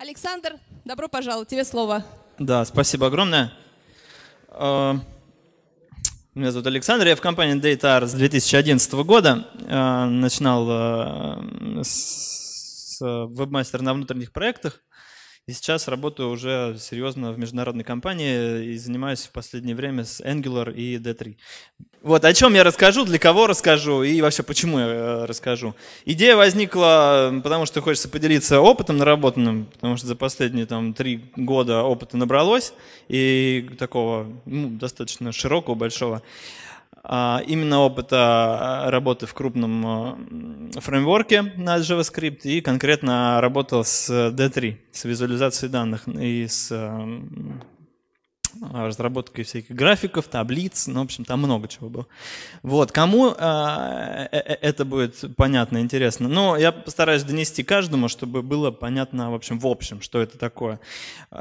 Александр, добро пожаловать, тебе слово. Да, спасибо огромное. А, меня зовут Александр, я в компании DataR с 2011 года. А, начинал а, с вебмастера на внутренних проектах. И сейчас работаю уже серьезно в международной компании и занимаюсь в последнее время с Angular и D3. Вот о чем я расскажу, для кого расскажу и вообще почему я э, расскажу. Идея возникла, потому что хочется поделиться опытом наработанным, потому что за последние там три года опыта набралось и такого ну, достаточно широкого, большого. А, именно опыта а, работы в крупном а, фреймворке на JavaScript и конкретно работал с э, D3, с визуализацией данных и с а, разработкой всяких графиков, таблиц, ну, в общем, там много чего было. Вот, кому а, э, э, это будет понятно, интересно? но я постараюсь донести каждому, чтобы было понятно, в общем, в общем, что это такое.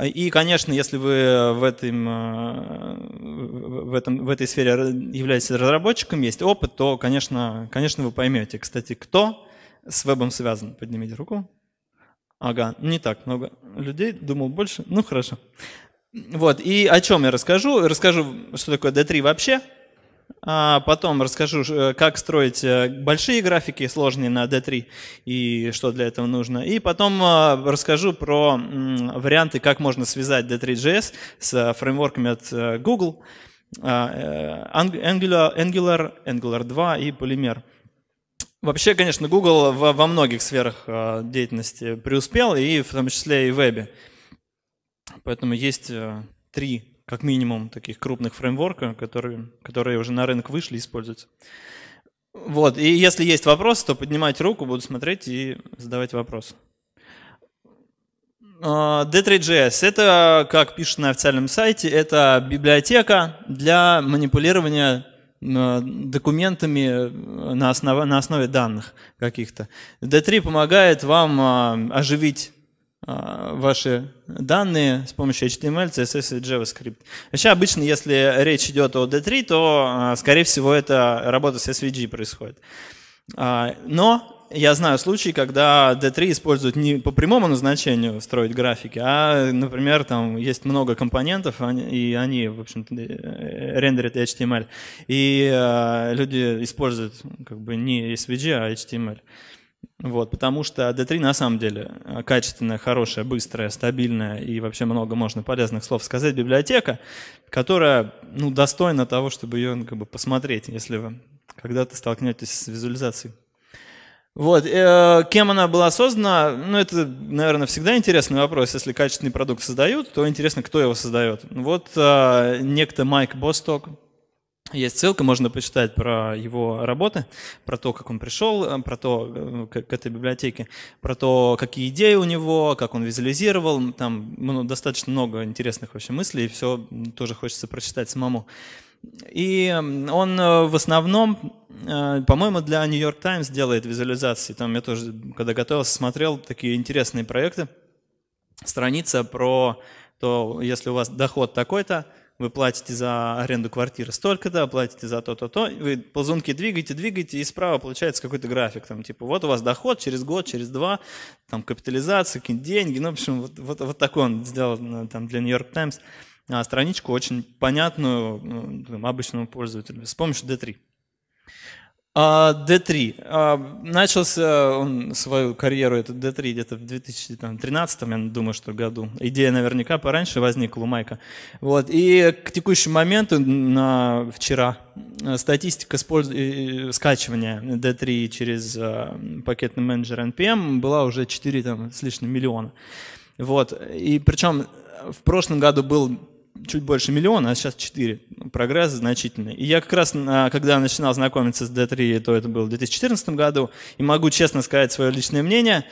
И, конечно, если вы в, этом, а, в, этом, в этой сфере являетесь разработчиком, есть опыт, то, конечно, конечно, вы поймете. Кстати, кто с вебом связан? Поднимите руку. Ага, не так много людей, думал больше. Ну, хорошо. Вот, и о чем я расскажу. Расскажу, что такое D3 вообще. А потом расскажу, э, как строить э, большие графики, сложные на D3, и что для этого нужно. И потом э, расскажу про варианты, как можно связать D3.js с фреймворками от Google, а, Angular, Angular, 2 и Polymer. Вообще, конечно, Google во многих сферах деятельности преуспел, и в том числе и в вебе. Поэтому есть э, три, как минимум, таких крупных фреймворка, которые, которые уже на рынок вышли и используются. Вот, и если есть вопрос, то поднимать руку, буду смотреть и задавать вопрос. А, D3.js — это, как пишут на официальном сайте, это библиотека для манипулирования э, документами э, на, основ, на основе данных каких-то. D3 помогает вам оживить а, ваши данные с помощью HTML, CSS и JavaScript. Вообще обычно, если речь идет о D3, то, а, скорее всего, это работа с SVG происходит. А, но я знаю случаи, когда D3 используют не по прямому назначению строить графики, а, например, там есть много компонентов, и они, в общем э, рендерят HTML. И люди используют как бы не SVG, а HTML. Вот, потому что D3 на самом деле э, качественная, хорошая, быстрая, стабильная и вообще много можно полезных слов сказать библиотека, которая ну, достойна того, чтобы ее ну, как бы, посмотреть, если вы когда-то столкнетесь с визуализацией. Вот. Э, кем она была создана? Ну, это, наверное, всегда интересный вопрос. Если качественный продукт создают, то интересно, кто его создает. Вот э, некто Майк Босток, есть ссылка, можно почитать про его работы, про то, как он пришел, э, про то, э, к, этой библиотеке, про то, какие идеи у него, как он визуализировал. Там ну, достаточно много интересных вообще мыслей, и все тоже хочется прочитать самому. И он э, в основном, по-моему, для New York Times делает визуализации. Там я тоже, когда готовился, смотрел такие интересные проекты. Страница про то, если у вас доход такой-то, вы платите за аренду квартиры столько-то, платите за то-то-то, вы ползунки двигаете, двигаете, и справа получается какой-то график, там, типа, вот у вас доход через год, через два, там, капитализация, какие-то деньги, ну, в общем, вот, вот, вот такой он сделал, э, там, для Нью-Йорк Таймс, а страничку очень понятную ну, обычному пользователю с помощью D3. D3. А, а, начался он свою карьеру, это D3, где-то в 2013, я думаю, что году. Идея наверняка пораньше возникла у Майка. Вот. И к текущему моменту, на вчера, э, статистика э, э, скачивания D3 через пакетный менеджер NPM была уже 4 там, с лишним миллиона. Вот. И причем в прошлом году был чуть больше миллиона, а сейчас 4. Ну, прогресс значительный. И я как раз, а, когда начинал знакомиться с D3, то это было в 2014 году, и могу честно сказать свое личное мнение,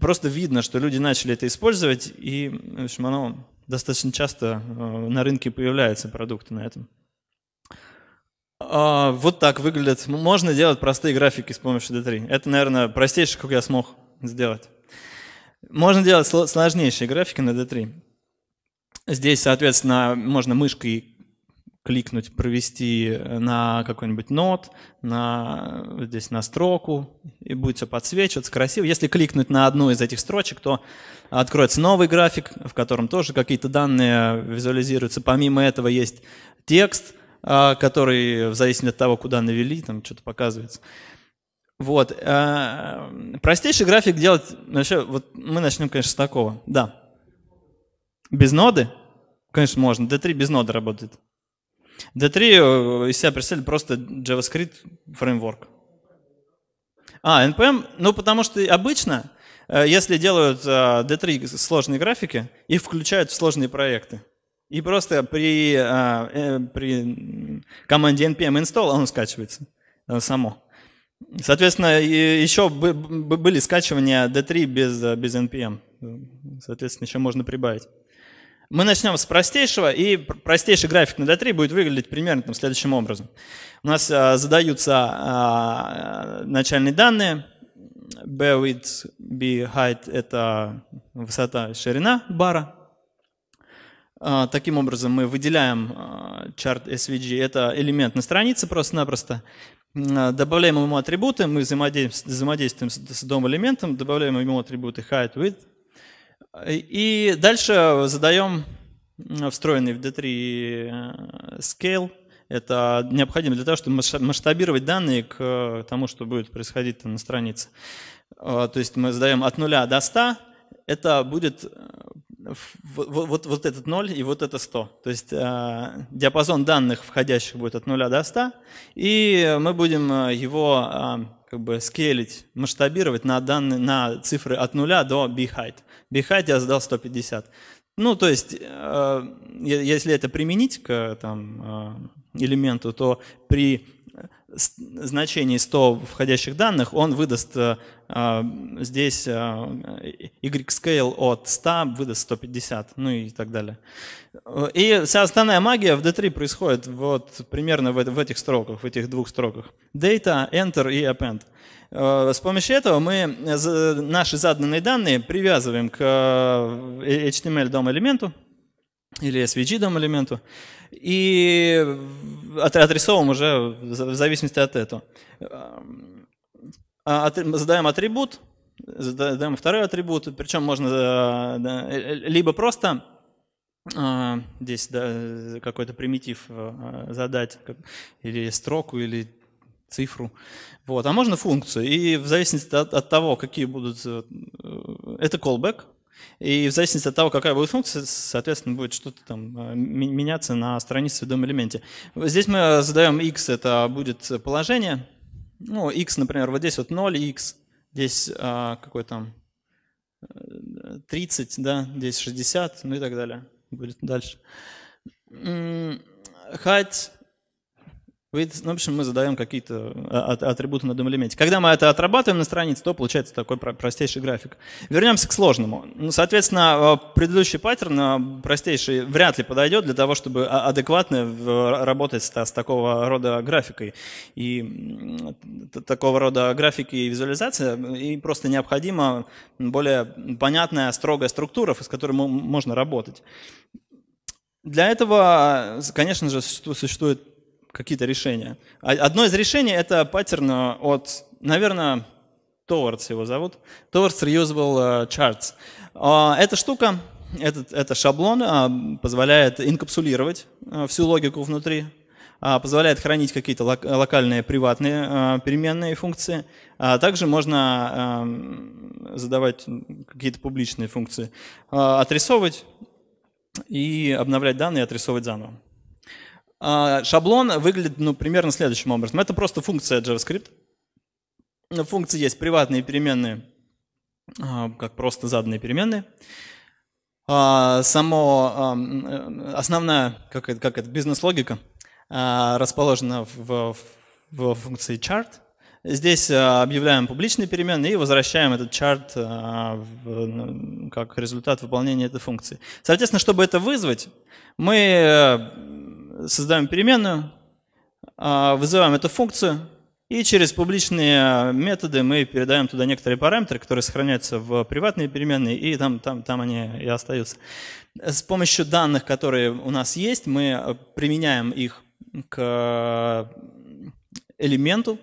просто видно, что люди начали это использовать, и, в общем, оно достаточно часто э, на рынке появляются продукты на этом. А, вот так выглядят. Можно делать простые графики с помощью D3. Это, наверное, простейшее, как я смог сделать. Можно делать сложнейшие графики на D3. Здесь, соответственно, можно мышкой кликнуть, провести на какой-нибудь нот, на, здесь на строку, и будет все подсвечиваться красиво. Если кликнуть на одну из этих строчек, то откроется новый график, в котором тоже какие-то данные визуализируются. Помимо этого есть текст, а, который в зависимости от того, куда навели, там что-то показывается. Вот. Э, простейший график делать... Вообще, вот мы начнем, конечно, с такого. Да. Без ноды? Конечно, можно. D3 без ноды работает. D3 э, из себя представляет просто JavaScript фреймворк. А, NPM, ну потому что обычно, э, если делают D3 э, сложные графики, их включают в сложные проекты. И просто при, при команде npm install он скачивается само. Соответственно, еще были скачивания D3 без, без npm. Соответственно, еще можно прибавить. Мы начнем с простейшего, и простейший график на D3 будет выглядеть примерно там, следующим образом. У нас э, задаются э, начальные данные, B width, B height – это высота и ширина бара. Э, таким образом мы выделяем э, chart SVG, это элемент на странице просто-напросто. Добавляем ему атрибуты, мы взаимодействуем, с, с дом элементом, добавляем ему атрибуты height, width, и дальше задаем встроенный в D3 э, scale. Это необходимо для того, чтобы масштабировать данные к э, тому, что будет происходить на странице. Э, то есть мы задаем от 0 до 100. Это будет вот, вот, вот этот 0 и вот это 100. То есть диапазон данных входящих будет от 0 до 100, и мы будем его как бы скейлить, масштабировать на, данные, на цифры от нуля до B-height. B-height я задал 150. Ну, то есть, э, если это применить к там, э, элементу, то при значений 100 входящих данных, он выдаст э, э здесь э, э, y-scale от 100, выдаст 150, ну и так далее. Э, и вся остальная магия в D3 происходит вот примерно в, в этих строках, в этих двух строках. Data, Enter и Append. Э, с помощью этого мы наши заданные данные привязываем к HTML дом элементу, или SVG-дом элементу, и отрисовываем уже в зависимости от этого. А, а, задаем атрибут, задаем второй атрибут, причем можно э, э, э, либо просто а, здесь да, какой-то примитив задать, или строку, или цифру. Вот. А можно функцию. И в зависимости от, от того, какие будут... Это callback, и в зависимости от того, какая будет функция, соответственно, будет что-то там э, меняться на странице в сведомом элементе. Здесь мы задаем x, это будет положение. Ну, x, например, вот здесь вот 0, x, здесь а, какой там 30, э, да, здесь 60, ну и так далее. Будет дальше. Height вы, ну, в общем, мы задаем какие-то а, а, атрибуты на дом-элементе. Когда мы это отрабатываем на странице, то получается такой простейший график. Вернемся к сложному. Ну, соответственно, а, предыдущий паттерн, простейший, вряд ли подойдет для того, чтобы адекватно работать с, с такого рода графикой. И такого рода графики и визуализация, и просто необходима более понятная, строгая структура, с которой можно работать. Для этого, конечно же, существует какие-то решения. А одно из решений это паттерн э, от, наверное, Товардс его зовут, Товардс Reusable э, Charts. А, эта штука, этот, этот шаблон э, позволяет инкапсулировать всю логику внутри, а, позволяет хранить какие-то локальные приватные переменные функции. Также можно эм, задавать какие-то публичные функции, отрисовывать и обновлять данные, отрисовывать заново. А, шаблон выглядит ну, примерно следующим образом. Это просто функция JavaScript. Функции есть приватные переменные, а, как просто заданные переменные. А, само, э, основная, как это, как это бизнес-логика, расположена в, в, в функции chart. Здесь объявляем публичные переменные и возвращаем этот чарт ну, как результат выполнения этой функции. Соответственно, чтобы это вызвать, мы э, создаем переменную, а, вызываем эту функцию, и через публичные методы мы передаем туда некоторые параметры, которые сохраняются в приватные переменные, и там, там, там они и остаются. С помощью данных, которые у нас есть, мы э, применяем их к э, элементу,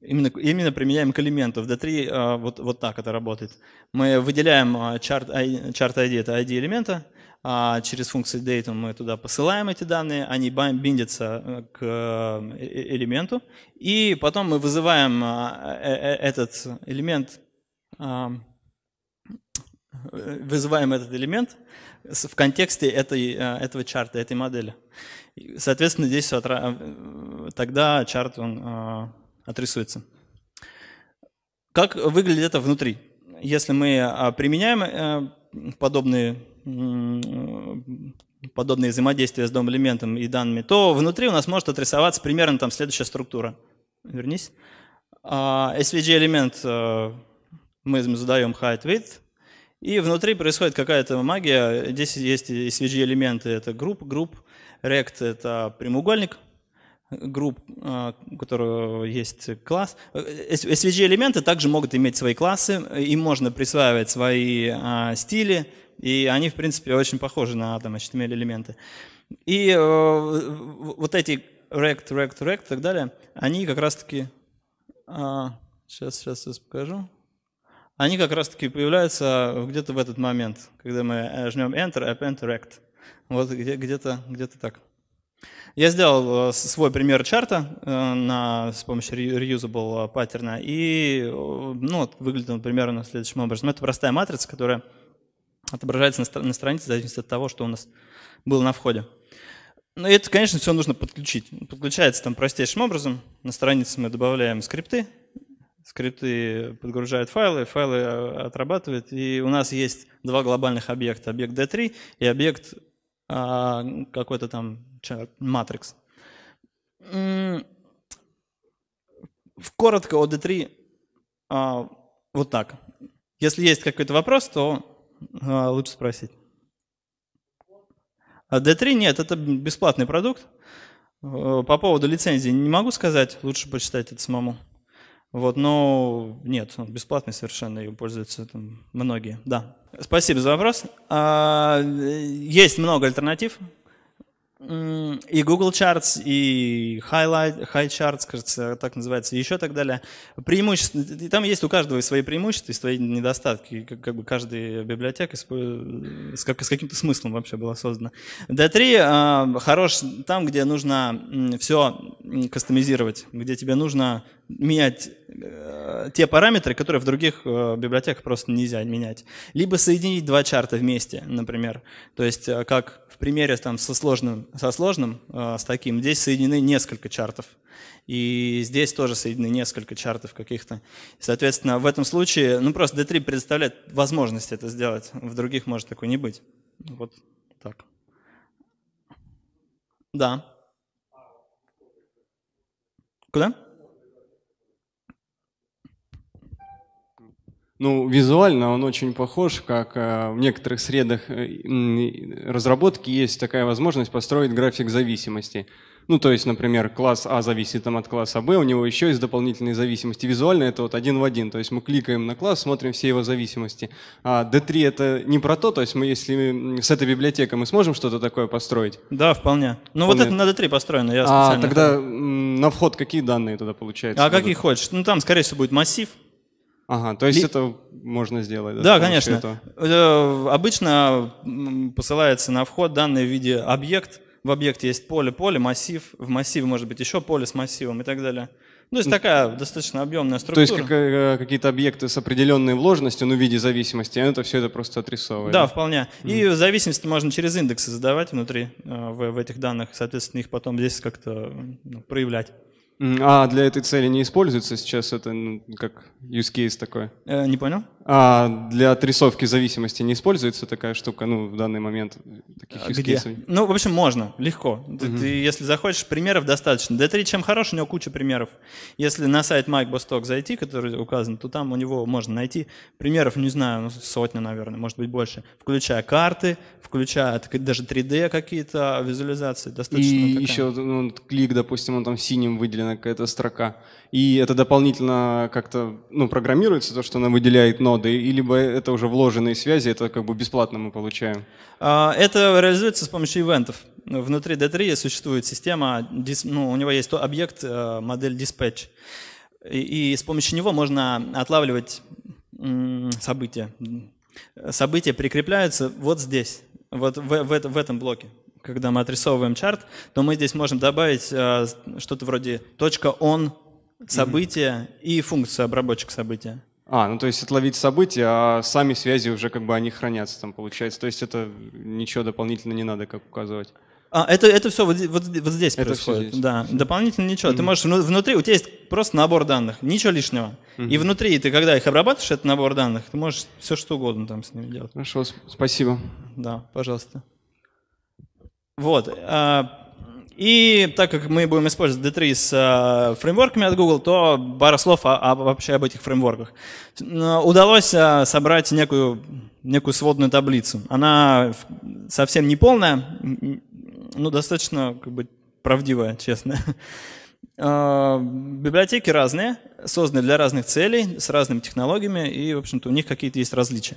именно, именно применяем к элементу. В D3 э, вот, вот так это работает. Мы выделяем chart, chart ID, это ID элемента, а через функцию date мы туда посылаем эти данные, они биндятся э, к э, э, элементу, и потом мы вызываем этот элемент, а, вызываем этот элемент в контексте этой, этого чарта, этой модели. Соответственно, здесь тогда чарт он отрисуется. Как выглядит это внутри? Если мы а, применяем подобные подобные взаимодействия с дом-элементом и данными, то внутри у нас может отрисоваться примерно там следующая структура. Вернись. А, SVG-элемент э, мы задаем height width, и внутри происходит какая-то магия. Здесь есть SVG-элементы, это групп, групп, rect — это прямоугольник, групп, э, у которого есть класс. Э, SVG-элементы также могут иметь свои классы, им можно присваивать свои стили, и они, в принципе, очень похожи на там, HTML-элементы. И э, вот эти rect, rect, rect и так далее, они как раз-таки... Э, а, сейчас, сейчас я покажу. Они как раз-таки появляются где-то в этот момент, когда мы жмем Enter, Append, Rect. Вот где-то где -то, где -то так. Я сделал э, свой пример чарта э, на, с помощью reusable паттерна, и э, ну, выглядит он примерно следующим образом. Это простая матрица, которая отображается на, на странице в зависимости от того, что у нас было на входе. Но ну, это, конечно, все нужно подключить. Подключается там простейшим образом. На странице мы добавляем скрипты. Скрипты подгружают файлы, файлы э, отрабатывают. И у нас есть два глобальных объекта. Объект D3 и объект а, какой-то там матрикс. Коротко о D3 а, вот так. Если есть какой-то вопрос, то а, лучше спросить. А D3 нет, это бесплатный продукт. Э, по поводу лицензии не могу сказать, лучше почитать это самому. Вот, но нет, он бесплатный совершенно, и пользуются там многие. Да. Спасибо за вопрос. А, э, есть много альтернатив и Google Charts, и Highlight, High Charts, кажется, так называется, еще так далее. Преимущества, там есть у каждого свои преимущества и свои недостатки, как, как бы каждая библиотека с, э, с, как, с каким-то смыслом вообще была создана. D3 э, а, хорош там, где нужно все кастомизировать, где тебе нужно менять э, те параметры, которые в других э, библиотеках просто нельзя менять. Либо соединить два чарта вместе, например. То есть э, как примере там, со сложным, со сложным э, с таким, здесь соединены несколько чартов. И здесь тоже соединены несколько чартов каких-то. Соответственно, в этом случае, ну просто D3 предоставляет возможность это сделать. В других может такой не быть. Вот так. Да. Куда? Ну, визуально он очень похож, как э, в некоторых средах э, разработки есть такая возможность построить график зависимости. Ну, то есть, например, класс А зависит там, от класса Б, у него еще есть дополнительные зависимости. Визуально это вот один в один, то есть мы кликаем на класс, смотрим все его зависимости. А D3 это не про то, то есть мы если с этой библиотекой мы сможем что-то такое построить? Да, вполне. Ну, вполне. вот это на D3 построено, я А тогда на вход какие данные тогда получается? А какие хочешь? Ну, там, скорее всего, будет массив, Ага, то есть Ли... это можно сделать? Да, да конечно. Это... Э, обычно посылается на вход данные в виде объект. В объекте есть поле, поле, массив. В массиве может быть еще поле с массивом и так далее. Ну, то есть такая достаточно объемная структура. То есть как, э, какие-то объекты с определенной вложенностью, ну, в виде зависимости, а это все это просто отрисовывает. Да, вполне. Mm-hmm. И зависимости можно через индексы задавать внутри э, в, в этих данных, соответственно, их потом здесь как-то ну, проявлять. А для этой цели не используется сейчас это ну, как use case такой? Э, не понял? А для отрисовки зависимости не используется такая штука, ну, в данный момент э, таких а, Где? Ну, в общем, можно, легко. Угу. Ты, если захочешь, примеров достаточно. D3 чем хорош, у него куча примеров. Если на сайт Mike Bostock зайти, который указан, то там у него можно найти примеров, не знаю, ну, сотня, наверное, может быть, больше, включая карты, включая даже 3D какие-то визуализации. Достаточно И такая. еще ну, клик, допустим, он там синим выделена какая-то строка. И это дополнительно как-то ну, программируется, то, что она выделяет нод ноды, или это уже вложенные связи, это как бы бесплатно мы получаем? А, это реализуется с помощью ивентов. Внутри D3 существует система, ну, у него есть объект, э, модель dispatch, и, с помощью него можно отлавливать события. События прикрепляются вот здесь, вот в, этом блоке когда мы отрисовываем чарт, то мы здесь можем добавить э, что-то вроде .on событие mm-hmm. и функцию обработчик события. А, ну то есть отловить события, а сами связи уже как бы они хранятся там, получается. То есть это ничего дополнительно не надо как указывать. А, это, это все вот, вот, вот здесь это происходит. здесь. Да, дополнительно ничего. Mm-hmm. Ты можешь внутри, у тебя есть просто набор данных, ничего лишнего. Mm-hmm. И внутри ты, когда их обрабатываешь, этот набор данных, ты можешь все что угодно там с ними делать. Хорошо, спасибо. Да, пожалуйста. Вот. А, и так как мы будем использовать D3 с э, фреймворками от Google, то пара слов о, о, вообще об этих фреймворках. Удалось э, собрать некую, некую сводную таблицу. Она совсем не полная, но достаточно как бы, правдивая, честно. Э, библиотеки разные, созданы для разных целей, с разными технологиями, и, в общем-то, у них какие-то есть различия.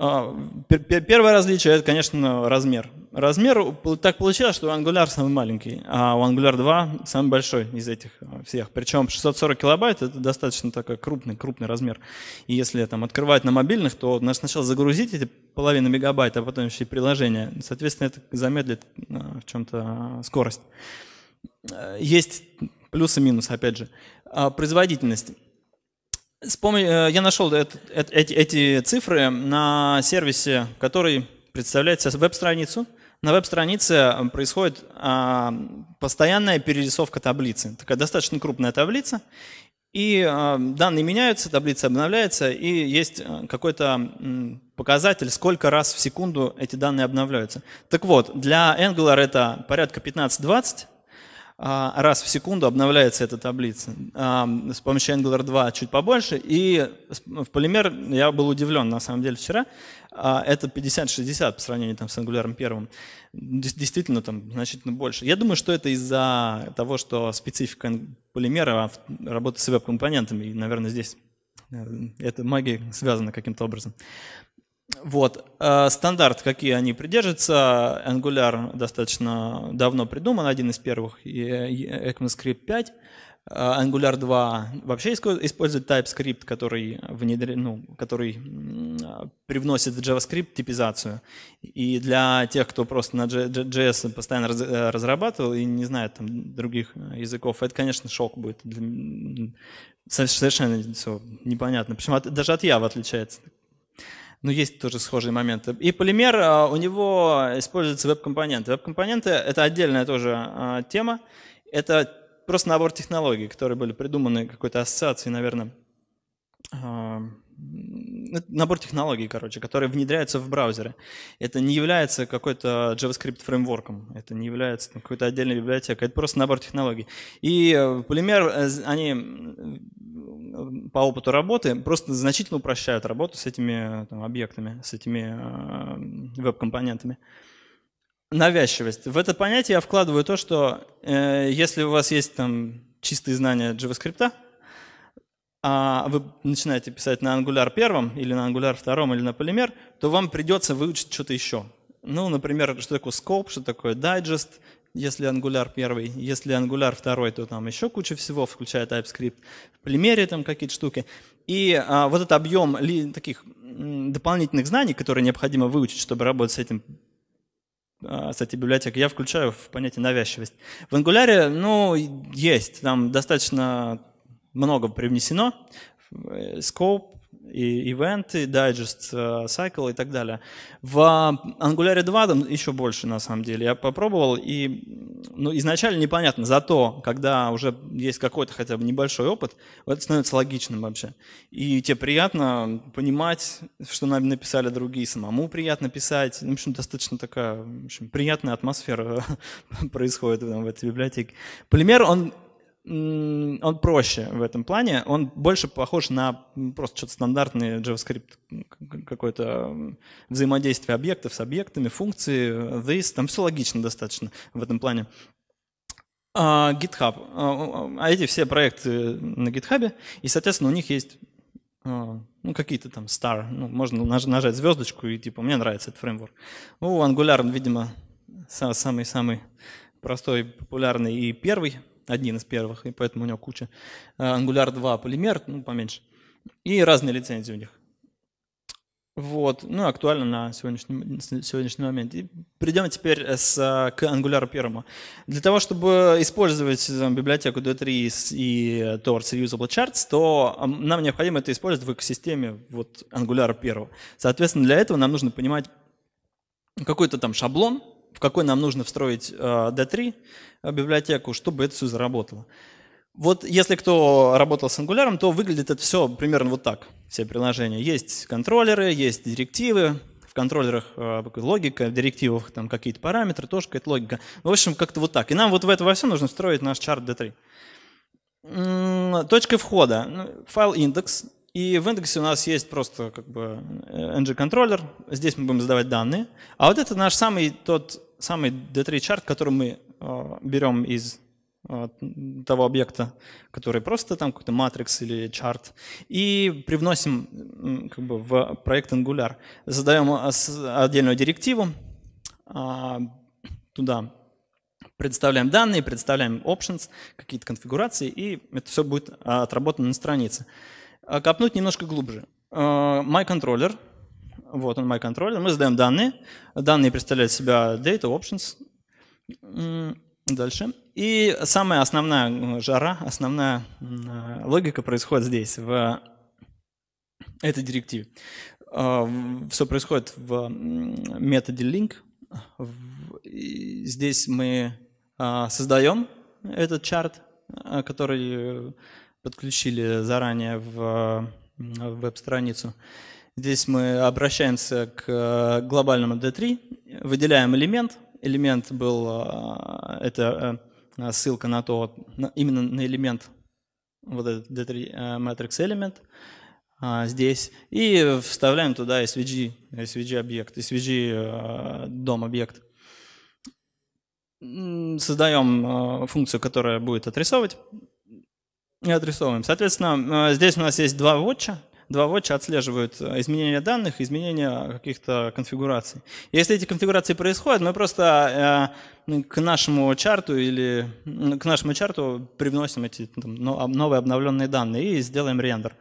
А, первое различие – это, конечно, размер. Размер, так получилось, что Angular самый маленький, а у Angular 2 самый большой из этих а, всех. Причем 640 килобайт – это достаточно такой крупный, крупный размер. И если там открывать на мобильных, то надо сначала загрузить эти половину мегабайта, а потом еще и приложение. Соответственно, это замедлит а, в чем-то скорость. Э, есть плюсы и минусы, опять же. Производительность. Вспомни, э, я нашел эти, цифры на сервисе, который представляет себе веб-страницу. На веб-странице э, происходит а, постоянная перерисовка таблицы. Такая достаточно крупная таблица. И э, данные меняются, таблица обновляется, и есть какой-то показатель, сколько раз в секунду эти данные обновляются. Так вот, для Angular это порядка 15-20 а, раз в секунду обновляется эта таблица. А, с помощью Angular 2 чуть побольше. И ну, в полимер я был удивлен, на самом деле, вчера. А, это 50-60 по сравнению там, с Angular 1. Действительно, там значительно больше. Я думаю, что это из-за того, что специфика полимера работы с веб-компонентами. И, наверное, здесь э, эта магия связана каким-то образом. Вот. Э, стандарт, какие они придерживаются. Angular достаточно давно придуман, один из первых, ECMAScript 5. Э, Angular 2 вообще использует TypeScript, который, внедрен, ну, который привносит в JavaScript типизацию. И для тех, кто просто на JS постоянно разрабатывал и не знает там, других э, языков, это, конечно, шок будет. Совершенно все непонятно. Почему даже от Java отличается но есть тоже схожие моменты. И полимер, а, у него используются веб-компоненты. Веб-компоненты — это отдельная тоже а, тема. Это просто набор технологий, которые были придуманы какой-то ассоциацией, наверное, а, набор технологий, короче, которые внедряются в браузеры. Это не является какой-то JavaScript фреймворком, это не является какой-то отдельной библиотекой, это просто набор технологий. И Polymer, э, э, они э, по опыту работы просто значительно упрощают работу с этими там, объектами, с этими э, веб-компонентами. Навязчивость. В это понятие я вкладываю то, что э, если у вас есть там чистые знания JavaScript, а вы начинаете писать на Angular первом или на Angular втором или на Polymer, то вам придется выучить что-то еще. Ну, например, что такое scope, что такое digest, если Angular первый, если Angular второй, то там еще куча всего, включая TypeScript, в примере там какие-то штуки. И а, вот этот объем ли, таких дополнительных знаний, которые необходимо выучить, чтобы работать с этим а, с этой библиотекой, я включаю в понятие навязчивость. В Angular, ну, есть, там достаточно много привнесено. Э, scope, и event, и digest, э, cycle и так далее. В э, Angular 2 там еще больше, на самом деле. Я попробовал, и ну, изначально непонятно, зато, когда уже есть какой-то хотя бы небольшой опыт, это становится логичным вообще. И тебе приятно понимать, что нам написали другие, самому приятно писать. В общем, достаточно такая в общем, приятная атмосфера происходит в этой библиотеке. Полимер, он он проще в этом плане, он больше похож на просто что-то стандартный JavaScript, какое-то взаимодействие объектов с объектами, функции, this, там все логично достаточно в этом плане. А, GitHub, а, а, а эти все проекты на GitHub, и, соответственно, у них есть а, ну, какие-то там star, ну, можно нажать звездочку и типа, мне нравится этот фреймворк. Ну, Angular, видимо, самый-самый простой, популярный и первый, один из первых, и поэтому у него куча. Э, Angular 2 полимер, ну, поменьше. И разные лицензии у них. Вот, ну, актуально на сегодняшний, сегодняшний момент. И придем теперь э, с, э, к Angular 1. Для того, чтобы использовать там, библиотеку D3 и Torch Reusable Charts, то нам необходимо это использовать в экосистеме вот, Angular 1. Соответственно, для этого нам нужно понимать какой-то там шаблон, в какой нам нужно встроить D3 э, э, библиотеку, чтобы это все заработало. Вот если кто работал с Angular, то выглядит это все примерно вот так, все приложения. Есть контроллеры, есть директивы, в контроллерах э, логика, в директивах там какие-то параметры, тоже какая-то логика. В общем, как-то вот так. И нам вот в это во все нужно встроить наш чарт D3. Точка входа. Ну, файл индекс. И в индексе у нас есть просто как бы э, ng-контроллер, здесь мы будем задавать данные. А вот это наш самый тот самый D3-чарт, который мы э, берем из э, того объекта, который просто там какой-то матрикс или чарт, и привносим как бы, в проект Angular. Задаем э, отдельную директиву э, туда, представляем данные, представляем options, какие-то конфигурации, и это все будет э, отработано на странице. А, копнуть немножко глубже. А, MyController, вот он MyController, мы задаем данные. Данные представляют себя data, options. Дальше. И самая основная жара, основная логика происходит здесь, в этой директиве. А, Все происходит в методе link. Здесь мы создаем этот чарт, который подключили заранее в, веб-страницу. Здесь мы обращаемся к э, глобальному D3, выделяем элемент. Элемент был, э, это э, ссылка на то, именно на элемент, вот этот D3 matrix element а, здесь. И вставляем туда SVG, SVG объект, SVG дом объект. Создаем функцию, которая будет отрисовывать и адресовываем Соответственно, э, здесь у нас есть два вотча. Два вотча отслеживают э, изменения данных, изменения каких-то конфигураций. Если эти конфигурации происходят, мы просто э, к нашему чарту или к нашему чарту привносим эти там, новые обновленные данные и сделаем рендер.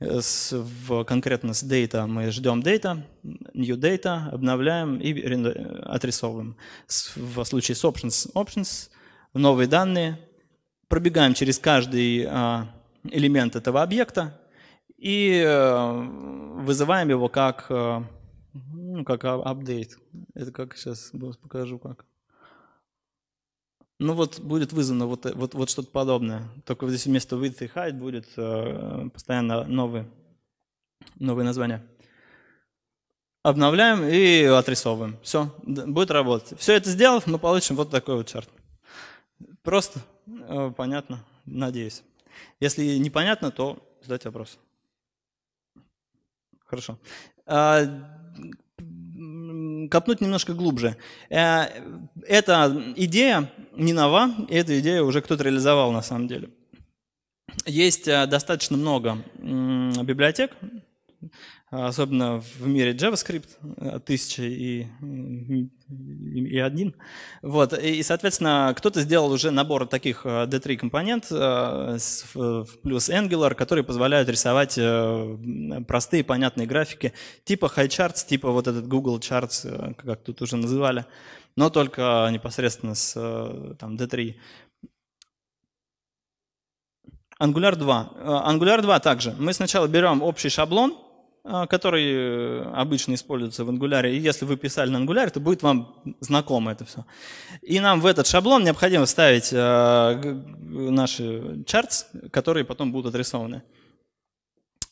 С, в, конкретно с data мы ждем data, new data, обновляем и отрисовываем. С, в случае с options, options новые данные, пробегаем через каждый а, элемент этого объекта и э, вызываем его как, э, ну, как апдейт. Это как сейчас покажу как. Ну вот будет вызвано вот, э, вот, вот что-то подобное. Только здесь вместо width и height будет постоянно новые, новые названия. Обновляем и отрисовываем. Все, будет работать. Все это сделав, мы получим вот такой вот чарт. Просто Э, понятно, надеюсь. Если непонятно, то задайте вопрос. Хорошо. А, копнуть немножко глубже. Э, эта идея не нова, эту идею уже кто-то реализовал на самом деле. Есть э, достаточно много библиотек особенно в мире JavaScript, э, тысяча и, и, и один. Вот. И, соответственно, кто-то сделал уже набор таких э, D3 компонент э, плюс Angular, которые позволяют рисовать простые, понятные графики типа HighCharts, типа вот этот Google Charts, как тут уже называли, но только непосредственно с там, D3. Angular 2. Angular 2 также. Мы сначала берем общий шаблон, а, который э, обычно используется в Angular. И если вы писали на Angular, то будет вам знакомо это все. И нам в этот шаблон необходимо вставить а, наши charts которые потом будут адресованы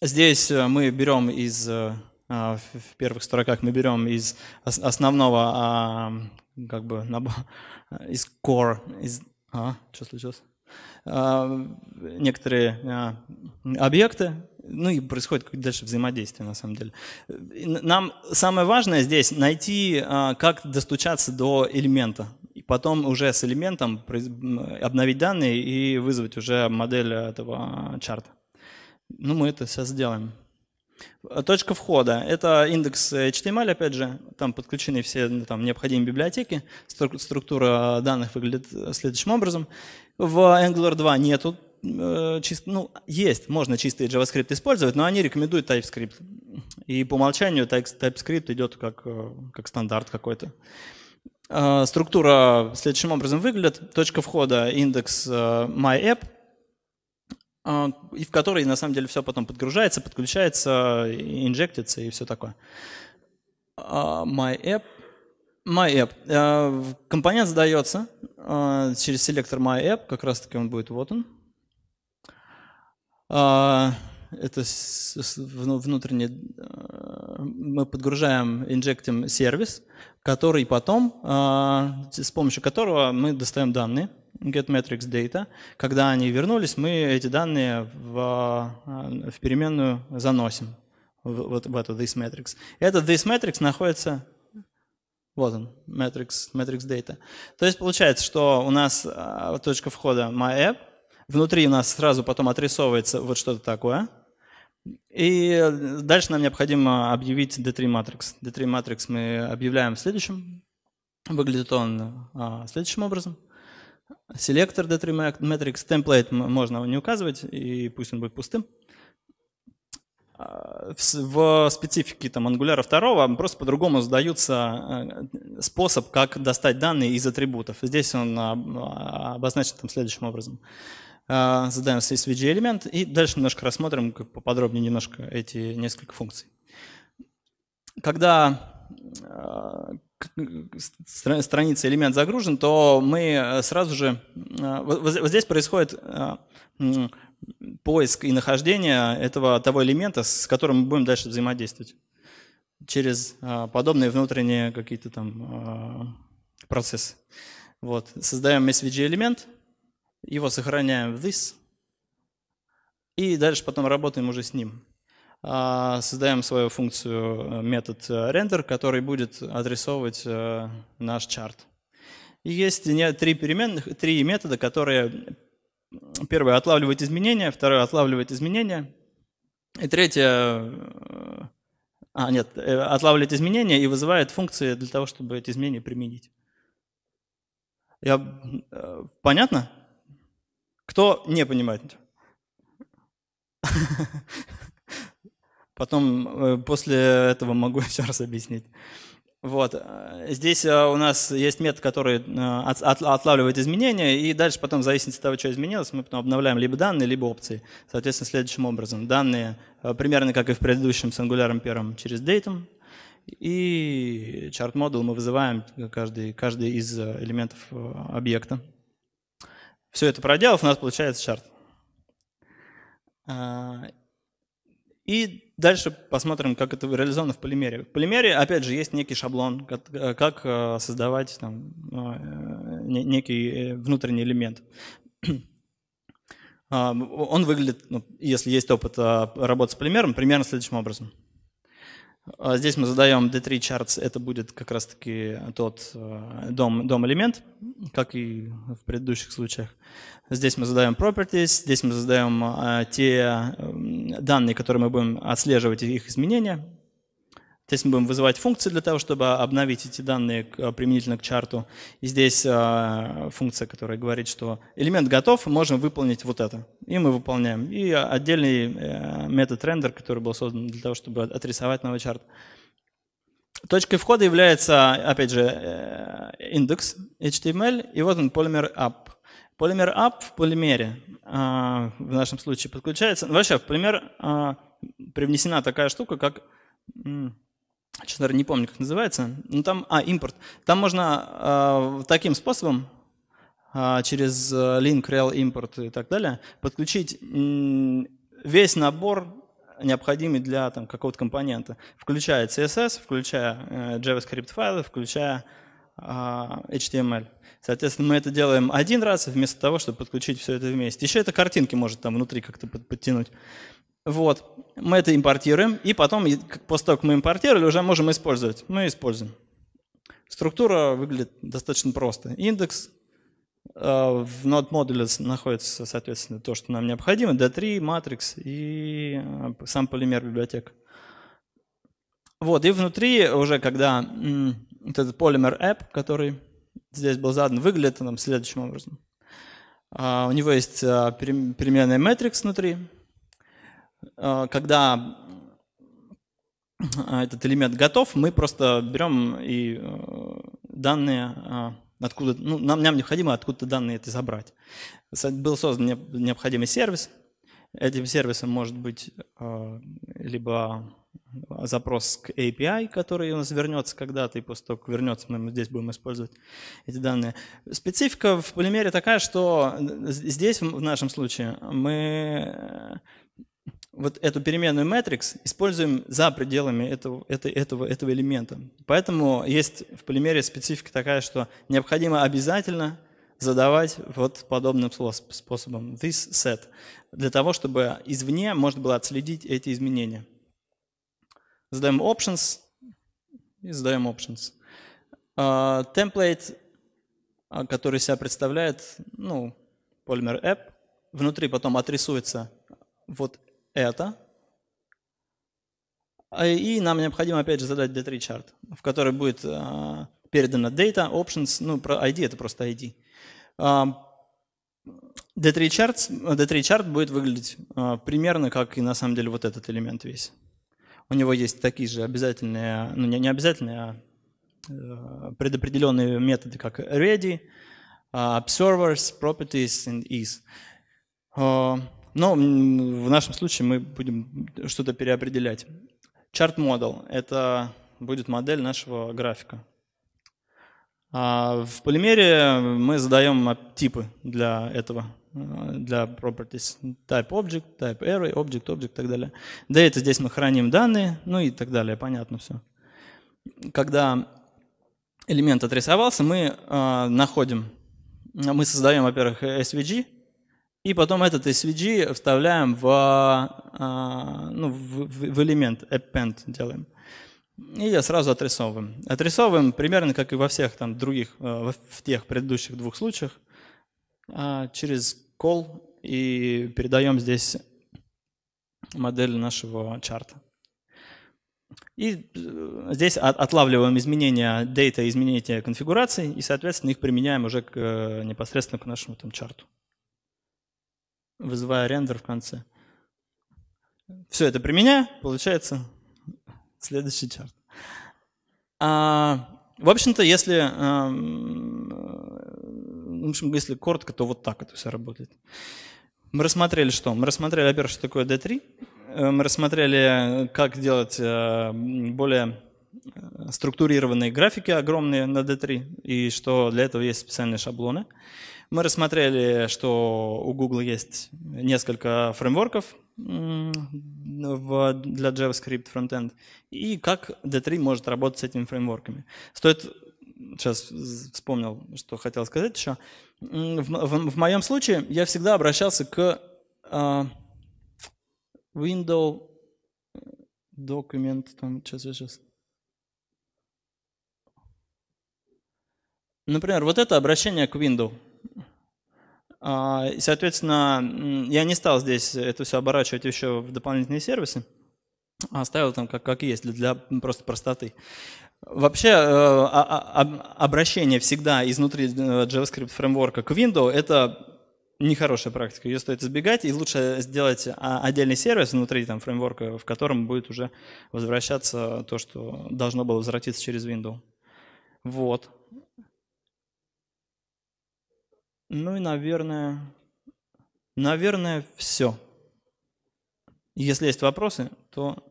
Здесь э, мы берем из, э, а, в первых строках мы берем из основного, как бы, из core, из, а, что случилось? Некоторые объекты, ну и происходит какое-то дальше взаимодействие на самом деле. Нам самое важное здесь найти, а, как достучаться до элемента. И потом уже с элементом обновить данные и вызвать уже модель этого чарта. Ну мы это сейчас сделаем. А, точка входа – это индекс HTML, опять же, там подключены все ну, там, необходимые библиотеки, структура данных выглядит следующим образом. В Angular 2 нету Э, чист, ну, есть, можно чистый JavaScript использовать, но они рекомендуют TypeScript. И по умолчанию TypeScript идет как, э, как стандарт какой-то. Э, структура следующим образом выглядит. Точка входа индекс э, MyApp, и в которой на самом деле все потом подгружается, подключается, инжектится и все такое. Э, MyApp MyApp. Компонент задается через селектор MyApp, как раз таки он будет, вот он. А, это с, внутренне э, мы подгружаем, инжектим сервис, который потом, а, с помощью которого мы достаем данные, get metrics data. Когда они вернулись, мы эти данные в, э, в переменную заносим в вот в эту this metrics. Этот this metrics находится вот он, metrics metrics data. То есть получается, что у нас э, точка входа my app, внутри у нас сразу потом отрисовывается вот что-то такое. И дальше нам необходимо объявить D3 matrix. D3 matrix мы объявляем следующим. Выглядит он а, следующим образом. Селектор D3 matrix, template можно не указывать, и пусть он будет пустым. А, в специфике там, Angular 2 просто по-другому задаются э, способ, как достать данные из атрибутов. Здесь он а, а, обозначен там, следующим образом. А, задаем CSVG элемент и дальше немножко рассмотрим поподробнее немножко эти несколько функций. Когда а, страница элемент загружен, то мы э, сразу же... А, вот здесь происходит поиск и нахождение этого того элемента, с которым мы будем дальше взаимодействовать через подобные внутренние какие-то там процессы. Вот. Создаем SVG элемент, его сохраняем в this, и дальше потом работаем уже с ним. А, создаем свою функцию э, метод э, render, который будет адресовывать э, наш чарт. И есть три переменных, три метода, которые первое отлавливает изменения, второе отлавливает изменения, и третье а, нет, отлавливает изменения и вызывает функции для того, чтобы эти изменения применить. Я, понятно? Кто не понимает? Потом э, после этого могу еще раз объяснить. Вот. Э, здесь э, у нас есть метод, который отлавливает изменения, и дальше потом, в зависимости от того, что изменилось, мы потом обновляем либо данные, либо опции. Соответственно, следующим образом. Данные примерно как и в предыдущем с Angular 1 через Datum, и chart model мы вызываем каждый, каждый из элементов объекта. Все это проделав, у нас получается шарт. А, и дальше посмотрим, как это реализовано в полимере. В полимере, опять же, есть некий шаблон, как, э, создавать там, ну, э, некий э, внутренний элемент. А, он выглядит, ну, если есть опыт а, работы с полимером, примерно следующим образом – а здесь мы задаем D3 charts, это будет как раз-таки тот э, дом, дом элемент, как и в предыдущих случаях. Здесь мы задаем properties, здесь мы задаем э, те эм, данные, которые мы будем отслеживать их изменения, Здесь мы будем вызывать функции для того, чтобы обновить эти данные а, применительно к чарту. И здесь а, функция, которая говорит, что элемент готов, можем выполнить вот это. И мы выполняем. И отдельный э, метод рендер, который был создан для того, чтобы отрисовать новый чарт. Точкой входа является, опять же, э, индекс HTML, и вот он, Polymer App. Polymer App в полимере, а, в нашем случае, подключается. Вообще, в полимер привнесена такая штука, как честно говоря, не помню, как называется, ну там, а, импорт. Там можно э, таким способом, а, э, через link, real import и так далее, подключить весь набор, необходимый для там, какого-то компонента, включая CSS, включая э, JavaScript файлы, включая э, HTML. Соответственно, мы это делаем один раз, вместо того, чтобы подключить все это вместе. Еще это картинки может там внутри как-то подтянуть. Вот. Мы это импортируем, и потом, после того, как мы импортировали, уже можем использовать. Мы используем. Структура выглядит достаточно просто. Индекс, э, в node модуле находится, соответственно, то, что нам необходимо, D3, Matrix и э, сам полимер библиотек. Вот, и внутри уже, когда вот этот полимер app, который здесь был задан, выглядит он следующим образом. А, у него есть э, переменная matrix внутри, Э, когда э, этот элемент готов, мы просто берем и э, данные, откуда, ну, нам, нам необходимо откуда-то данные это забрать. Был создан необходимый сервис. Этим сервисом может быть либо запрос к API, который у нас вернется когда-то, и после того, как вернется, мы здесь будем использовать эти данные. Специфика в полимере такая, что здесь, в нашем случае, мы вот эту переменную matrix используем за пределами этого, это, этого, этого элемента. Поэтому есть в полимере специфика такая, что необходимо обязательно задавать вот подобным способом this set, для того, чтобы извне можно было отследить эти изменения. Задаем options и задаем options. Темплейт, а, uh, а, который себя представляет, ну, Polymer App, внутри потом отрисуется вот это. А, и нам необходимо опять же задать D3 чарт, в который будет а, передана data, options, ну ID это просто ID. А, D3 чарт, D3 чарт будет выглядеть примерно как и на самом деле вот этот элемент весь. У него есть такие же обязательные, ну не, не обязательные, а э, предопределенные методы, как ready, observers, properties and is. Но в нашем случае мы будем что-то переопределять. Chart Model – это будет модель нашего графика. А в полимере мы задаем типы для этого, э, для properties. Type object, type array, object, object и так далее. Да, это здесь мы храним данные, ну и так далее, понятно все. Когда элемент отрисовался, мы э, находим, мы создаем, во-первых, SVG, и потом этот SVG вставляем в, а, ну, в, элемент, append делаем. И я сразу отрисовываем. Отрисовываем примерно как и во всех там других, э, в тех предыдущих двух случаях, а, через call и передаем здесь модель нашего чарта. И э, здесь отлавливаем изменения дейта, изменения конфигурации и, соответственно, их применяем уже к, э, непосредственно к нашему там чарту вызывая рендер в конце. Все это при получается следующий чарт. А, в общем-то, если, а, в общем, если коротко, то вот так это все работает. Мы рассмотрели что? Мы рассмотрели, во-первых, что такое D3. Э, мы рассмотрели, как делать э, более э, структурированные графики огромные на D3, и что для этого есть специальные шаблоны. Мы рассмотрели, что у Google есть несколько фреймворков для JavaScript Frontend и как D3 может работать с этими фреймворками. Стоит сейчас вспомнил, что хотел сказать еще. В, в, в моем случае я всегда обращался к а, э, window документ, там, сейчас, сейчас. Например, вот это обращение к window. А, соответственно, я не стал здесь это все оборачивать еще в дополнительные сервисы, а оставил там как, как есть, для, для просто простоты. Вообще э, а, обращение всегда изнутри э, JavaScript фреймворка к Windows – это нехорошая практика, ее стоит избегать, и лучше сделать отдельный сервис внутри там, фреймворка, в котором будет уже возвращаться то, что должно было возвратиться через Windows. Вот. Ну и, наверное, наверное, все. Если есть вопросы, то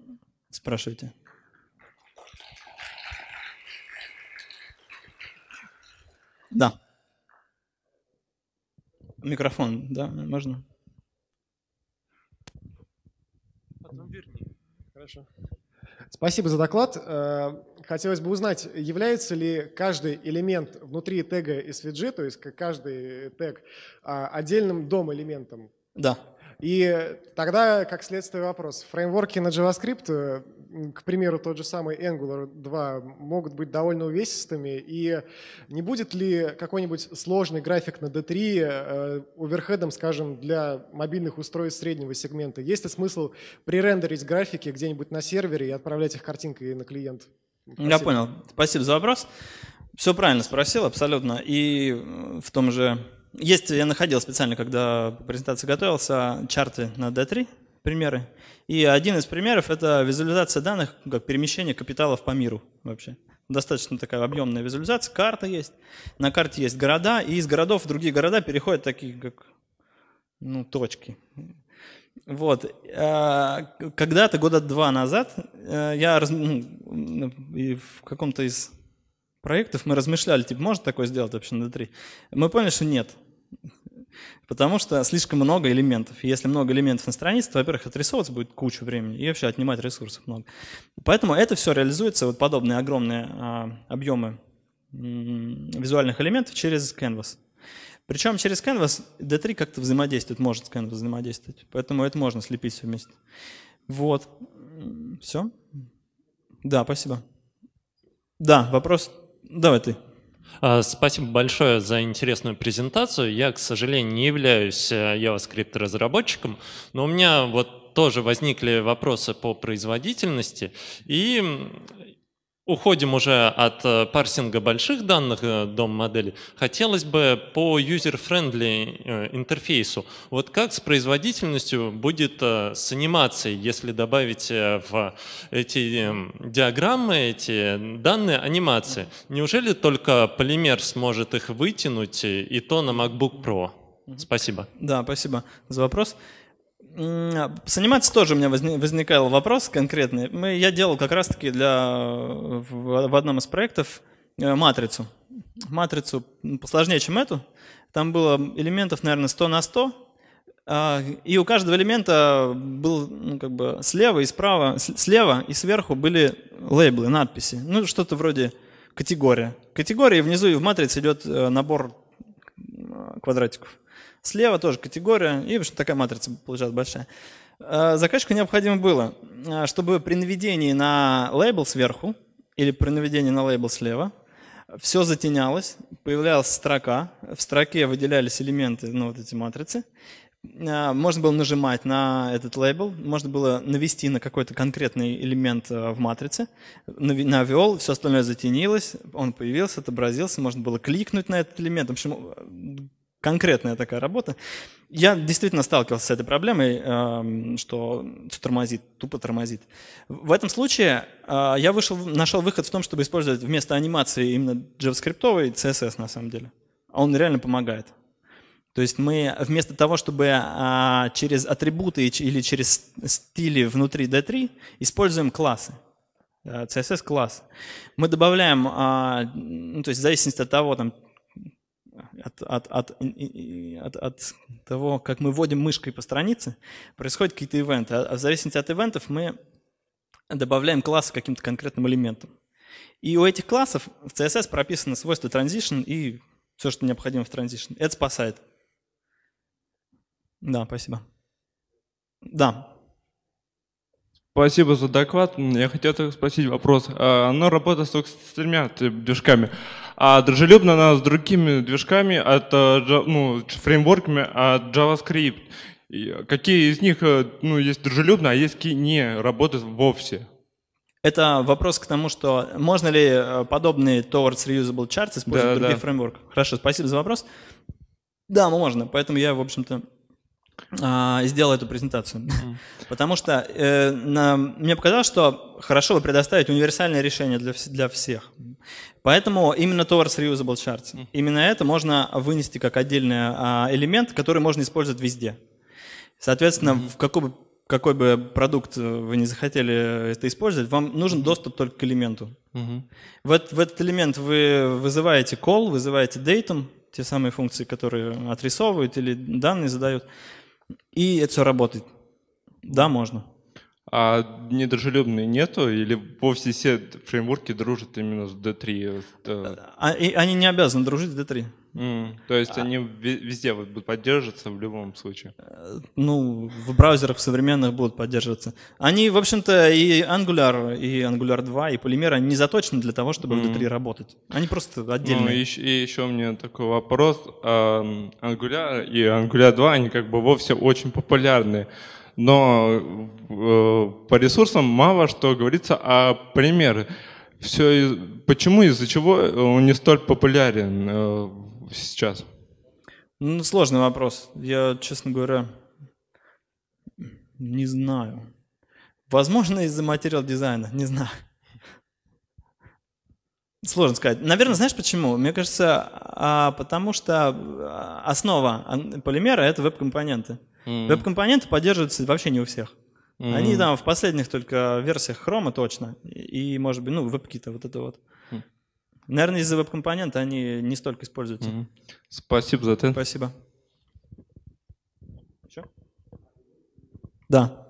спрашивайте. Да. Микрофон, да, можно? Потом верни. Хорошо. Спасибо за доклад. Э, хотелось бы узнать, является ли каждый элемент внутри тега SVG, то есть каждый тег, а, отдельным дом-элементом? Да. И тогда, как следствие вопрос, фреймворки на JavaScript э, к примеру, тот же самый Angular 2, могут быть довольно увесистыми, и не будет ли какой-нибудь сложный график на D3 э, оверхедом, скажем, для мобильных устройств среднего сегмента? Есть ли смысл пререндерить графики где-нибудь на сервере и отправлять их картинкой на клиент? Спасибо. Я понял. Спасибо за вопрос. Все правильно спросил, абсолютно. И э, в том же... Есть, я находил специально, когда презентация готовился, а, чарты на D3, примеры. И один из примеров – это визуализация данных, как перемещение капиталов по миру вообще. Достаточно такая объемная визуализация, карта есть, на карте есть города, и из городов в другие города переходят такие, как ну, точки. Вот. А, когда-то, года два назад, э, я ну, в каком-то из проектов мы размышляли, типа, может такое сделать вообще на D3? Мы поняли, что нет. Потому что слишком много элементов. если много элементов на странице, то, во-первых, отрисовываться будет кучу времени и вообще отнимать ресурсов много. Поэтому это все реализуется, вот подобные огромные а, объемы визуальных элементов через Canvas. Причем через Canvas D3 как-то взаимодействует, может с Canvas взаимодействовать. Поэтому это можно слепить все вместе. Вот. Все? Да, спасибо. Да, вопрос. Давай ты. А, спасибо большое за интересную презентацию. Я, к сожалению, не являюсь э, JavaScript-разработчиком, но у меня вот тоже возникли вопросы по производительности, и уходим уже от э, парсинга больших данных э, дом модели, хотелось бы по юзер-френдли э, интерфейсу. Вот как с производительностью будет с анимацией, если добавить в эти эм, диаграммы, эти данные анимации? Неужели только полимер сможет их вытянуть, и то на MacBook Pro? Спасибо. Да, спасибо за вопрос. С анимацией тоже у меня возникал вопрос конкретный. Мы, я делал как раз-таки для, в, в одном из проектов э, матрицу. Матрицу посложнее, чем эту. Там было элементов, наверное, 100 на 100. А, и у каждого элемента был ну, как бы слева и справа, слева и сверху были лейблы, надписи. Ну, что-то вроде категория. Категория, и внизу и в матрице идет э, набор э, квадратиков. Слева тоже категория, и что такая матрица получается большая. Э, заказчику необходимо было, э, чтобы при наведении на лейбл сверху или при наведении на лейбл слева все затенялось, появлялась строка, в строке выделялись элементы, ну, вот эти матрицы. Э, можно было нажимать на этот лейбл, можно было навести на какой-то конкретный элемент в матрице, навел, все остальное затенилось, он появился, отобразился, можно было кликнуть на этот элемент. В общем, конкретная такая работа. Я действительно сталкивался с этой проблемой, эм, что тормозит, тупо тормозит. В этом случае э, я вышел, нашел выход в том, чтобы использовать вместо анимации именно JavaScript CSS на самом деле. А он реально помогает. То есть мы вместо того, чтобы э, через атрибуты или через стили внутри D3 используем классы. Э, CSS класс. Мы добавляем, ну, то есть в зависимости от того, там, от, от, от, от, от того, как мы вводим мышкой по странице, происходят какие-то ивенты. А, а в зависимости от ивентов мы добавляем классы каким-то конкретным элементам. И у этих классов в CSS прописаны свойства transition и все, что необходимо в transition. Это спасает. Да, спасибо. Да. Спасибо за доклад. Я хотел спросить вопрос. А оно работает только с тремя движками а дружелюбно она с другими движками, от, э, ну, фреймворками от а JavaScript. Какие из них э, ну, есть дружелюбно, а есть какие не работают вовсе? Это вопрос к тому, что можно ли э, подобные towards reusable charts использовать да, в других да. фреймворках. Хорошо, спасибо за вопрос. Да, можно, поэтому я, в общем-то, а, сделал эту презентацию. Потому что э, мне показалось, что хорошо бы предоставить универсальное решение для, для всех. Поэтому именно Towards Reusable Charts. Именно это можно вынести как отдельный а, элемент, который можно использовать везде. Соответственно, в какой бы, какой бы продукт вы не захотели это использовать, вам нужен доступ только к элементу. Mm-hmm. В, в этот элемент вы вызываете call, вызываете datum, те самые функции, которые отрисовывают или данные задают. И это все работает. Да, можно. А недружелюбные нету? Или вовсе все фреймворки дружат именно с D3? Э, а, они не обязаны дружить с D3. Mm, то есть а... они везде будут поддерживаться в любом случае? Э, ну, в браузерах современных будут поддерживаться. Они, в общем-то, и Angular, и Angular 2, и Polymer, они не заточены для того, чтобы mm. в D3 работать. Они просто ну, отдельные. Ну, и, и еще у меня такой вопрос. Angular и Angular 2, они как бы вовсе очень популярные? но э, по ресурсам мало что говорится а примеры. Все, почему, из-за чего он не столь популярен э, сейчас? Ну, сложный вопрос. Я, честно говоря, не знаю. Возможно, из-за материал дизайна, не знаю. Сложно сказать. Наверное, знаешь почему? Мне кажется, а, потому что а, основа полимера — это веб-компоненты mm Веб-компоненты поддерживаются вообще не у всех. mm Они там в последних только версиях хрома точно. И, может быть, ну, веб-кита вот это вот. mm Наверное, из-за веб-компонента они не столько используются. mm Спасибо за это. Спасибо. Все? Да.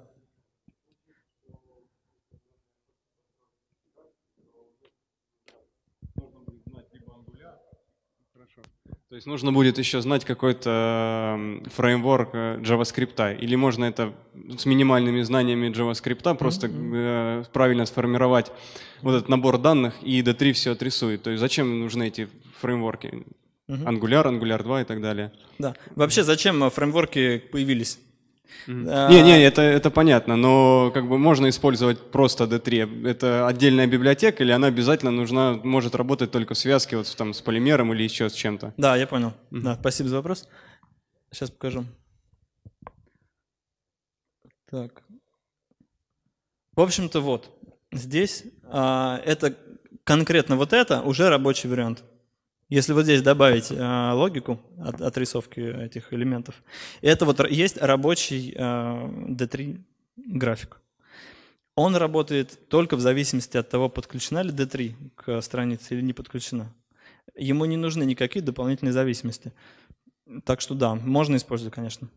есть нужно будет еще знать какой-то фреймворк э, JavaScript, или можно это с минимальными знаниями JavaScript просто mm-hmm. правильно сформировать вот этот набор данных, и D3 все отрисует. То есть зачем нужны эти фреймворки? Угу. Angular, Angular 2 и так далее. Да. Вообще, зачем э, фреймворки появились? Не-не, а, это, это понятно, но как бы можно использовать просто D3. Это отдельная библиотека, или она обязательно нужна, может работать только в связке вот, там, с полимером или еще с чем-то? Да, я понял. Да, спасибо за вопрос. Сейчас покажу. Так. В общем-то, вот. Здесь а, это конкретно вот это уже рабочий вариант. Если вот здесь добавить э, логику от, отрисовки этих элементов, это вот есть рабочий э, D3 график. Он работает только в зависимости от того, подключена ли D3 к странице или не подключена. Ему не нужны никакие дополнительные зависимости. Так что да, можно использовать, конечно.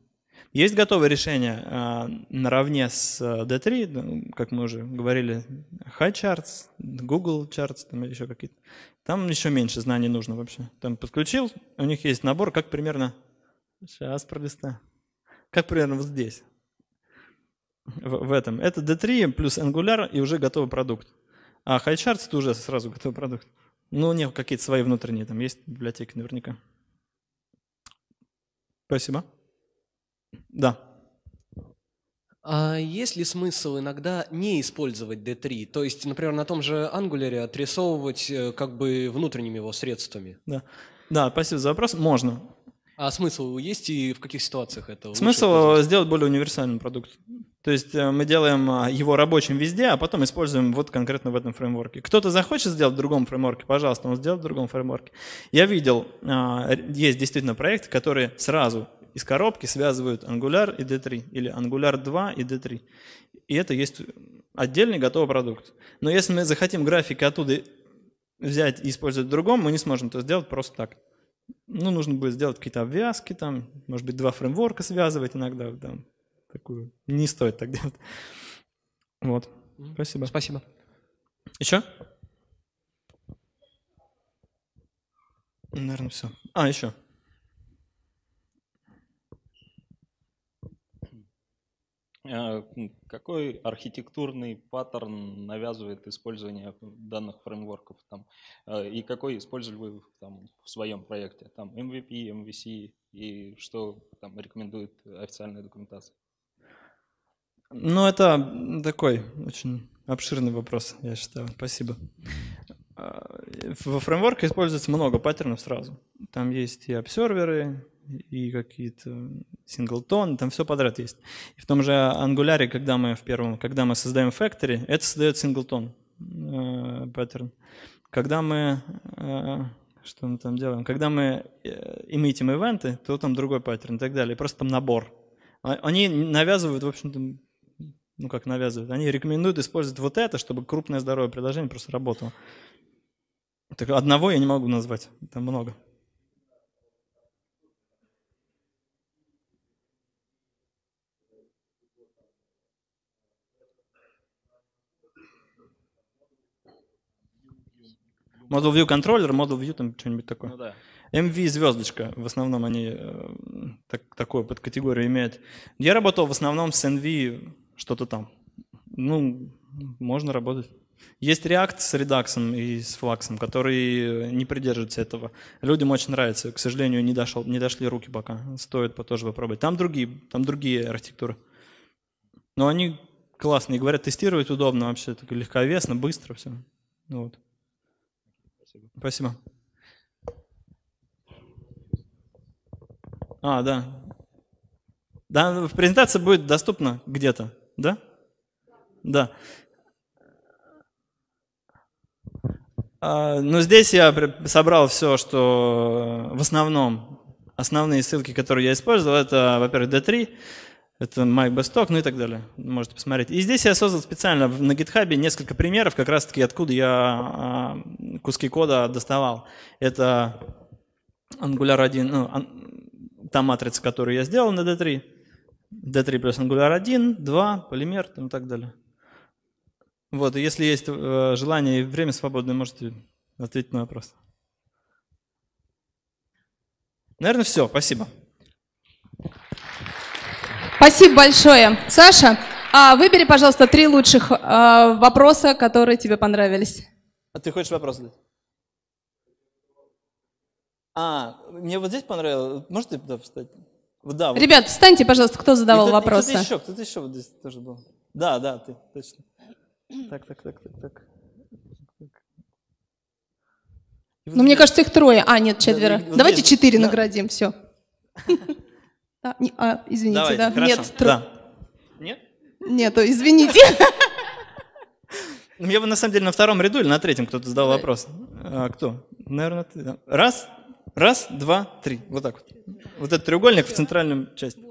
Есть готовое решение а, наравне с э, D3, ну, как мы уже говорили, High Charts, Google Charts, там еще какие-то. Там еще меньше знаний нужно вообще. Там подключил, у них есть набор, как примерно... Сейчас пролистаю. Как примерно вот здесь. В, в этом. Это D3 плюс Angular и уже готовый продукт. А High Charts это уже сразу готовый продукт. Ну, у них какие-то свои внутренние там есть библиотеки наверняка. Спасибо. Да. А есть ли смысл иногда не использовать D3? То есть, например, на том же Angular отрисовывать э, как бы внутренними его средствами? Да, да спасибо за вопрос. Можно. А смысл есть и в каких ситуациях это? Смысл сделать более универсальный продукт. То есть э, мы делаем а, его рабочим везде, а потом используем вот конкретно в этом фреймворке. Кто-то захочет сделать в другом фреймворке, пожалуйста, он сделает в другом фреймворке. Я видел, а, есть действительно проекты, которые сразу из коробки связывают Angular и D3 или Angular 2 и D3. И это есть отдельный готовый продукт. Но если мы захотим графики оттуда взять и использовать в другом, мы не сможем это сделать просто так. Ну, нужно будет сделать какие-то обвязки там, может быть, два фреймворка связывать иногда. Там, такую. Не стоит так делать. Вот. Спасибо. Спасибо. Еще? Наверное, все. А, еще. Э, какой архитектурный паттерн навязывает использование данных фреймворков там, э, и какой использовали вы там, в своем проекте? Там MVP, MVC и что там рекомендует официальная документация? Ну, это такой очень обширный вопрос, я считаю. Спасибо. Э, во фреймворке используется много паттернов сразу. Там есть и обсерверы, и какие-то синглтоны там все подряд есть. И в том же ангуляре, когда мы в первом, когда мы создаем factory, это создает синглтон э, паттерн. Когда мы э, что мы там делаем? Когда мы э, имитим ивенты, то там другой паттерн и так далее. Просто там набор. А, они навязывают, в общем-то, ну как навязывают, они рекомендуют использовать вот это, чтобы крупное здоровое приложение просто работало. Так одного я не могу назвать, там много. Model View контроллер, Model View там что-нибудь такое. Ну, да. MV звездочка, в основном они э, так, такую подкатегорию имеют. Я работал в основном с NV что-то там. Ну, можно работать. Есть React с Redux и с Flux, которые не придерживаются этого. Людям очень нравится. К сожалению, не, дошел, не дошли руки пока. Стоит тоже попробовать. Там другие, там другие архитектуры. Но они классные. Говорят, тестировать удобно вообще. Так легковесно, быстро все. Вот. Спасибо. Спасибо. А, да. Да, в презентации будет доступно где-то, да? Да. А, ну, здесь я собрал все, что э, в основном, основные ссылки, которые я использовал, это, во-первых, D3, это Майк Басток, ну и так далее. Можете посмотреть. И здесь я создал специально на GitHub несколько примеров, как раз-таки откуда я а, куски кода доставал. Это Angular 1, ну, та матрица, которую я сделал на D3. D3 плюс Angular 1, 2, полимер там, и так далее. Вот, если есть э, желание и время свободное, можете ответить на вопрос. Наверное, все. Спасибо. Спасибо большое. Саша, а, выбери, пожалуйста, три лучших а, вопроса, которые тебе понравились. А ты хочешь вопрос задать? А, мне вот здесь понравилось. Можете туда встать? Да, вот. Ребят, встаньте, пожалуйста, кто задавал кто вопросы. Кто-то еще, кто-то еще вот здесь тоже был. Да, да, ты, точно. Так, так, так, так, так. Ну, мне кажется, их трое. А, нет, четверо. Да, ну, Давайте четыре да. наградим, все. Да, не, а извините, Давайте, да. Хорошо. Нет, тр... да. Нет? Нет, извините. Ну, я бы на самом деле на втором ряду или на третьем кто-то задал вопрос. А, кто? Наверное, ты. Раз, раз, два, три. Вот так вот. Вот этот треугольник в центральном части.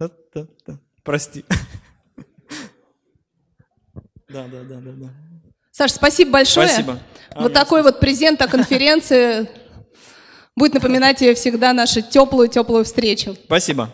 Да, да, да. Прости. Да, да, да, да, да. Саша, спасибо большое. Спасибо. Вот а, такой спасибо. вот презент о конференции будет напоминать ее всегда нашу теплую-теплую встречу. Спасибо.